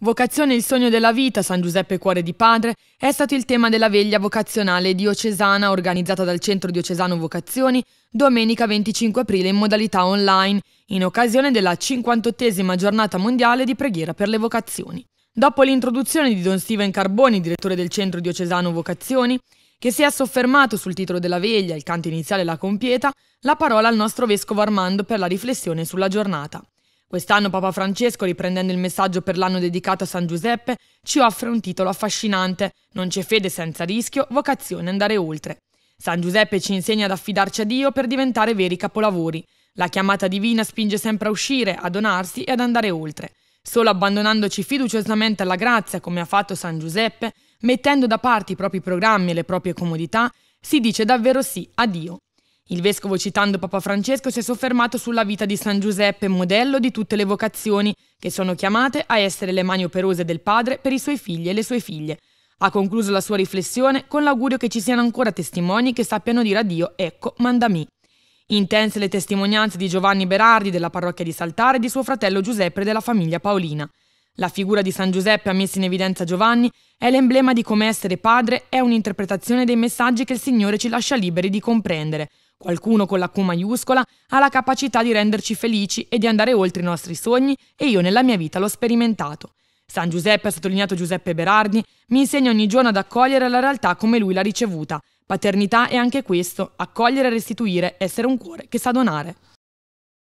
Vocazione il sogno della vita, San Giuseppe Cuore di Padre, è stato il tema della veglia vocazionale diocesana organizzata dal Centro Diocesano Vocazioni domenica 25 aprile in modalità online, in occasione della 58esima giornata mondiale di preghiera per le vocazioni. Dopo l'introduzione di Don Steven Carboni, direttore del Centro Diocesano Vocazioni, che si è soffermato sul titolo della veglia, il canto iniziale e la compieta, la parola al nostro vescovo Armando per la riflessione sulla giornata. Quest'anno Papa Francesco, riprendendo il messaggio per l'anno dedicato a San Giuseppe, ci offre un titolo affascinante, Non c'è fede senza rischio, vocazione andare oltre. San Giuseppe ci insegna ad affidarci a Dio per diventare veri capolavori. La chiamata divina spinge sempre a uscire, a donarsi e ad andare oltre. Solo abbandonandoci fiduciosamente alla grazia, come ha fatto San Giuseppe, mettendo da parte i propri programmi e le proprie comodità, si dice davvero sì a Dio. Il vescovo, citando Papa Francesco, si è soffermato sulla vita di San Giuseppe, modello di tutte le vocazioni che sono chiamate a essere le mani operose del padre per i suoi figli e le sue figlie. Ha concluso la sua riflessione con l'augurio che ci siano ancora testimoni che sappiano dire a Dio, ecco, mandami. Intense le testimonianze di Giovanni Berardi della parrocchia di Saltare e di suo fratello Giuseppe della famiglia Paolina. La figura di San Giuseppe, ha messo in evidenza Giovanni, è l'emblema di come essere padre è un'interpretazione dei messaggi che il Signore ci lascia liberi di comprendere – Qualcuno con la Q maiuscola ha la capacità di renderci felici e di andare oltre i nostri sogni e io nella mia vita l'ho sperimentato. San Giuseppe, ha sottolineato Giuseppe Berardi, mi insegna ogni giorno ad accogliere la realtà come lui l'ha ricevuta. Paternità è anche questo, accogliere e restituire, essere un cuore che sa donare.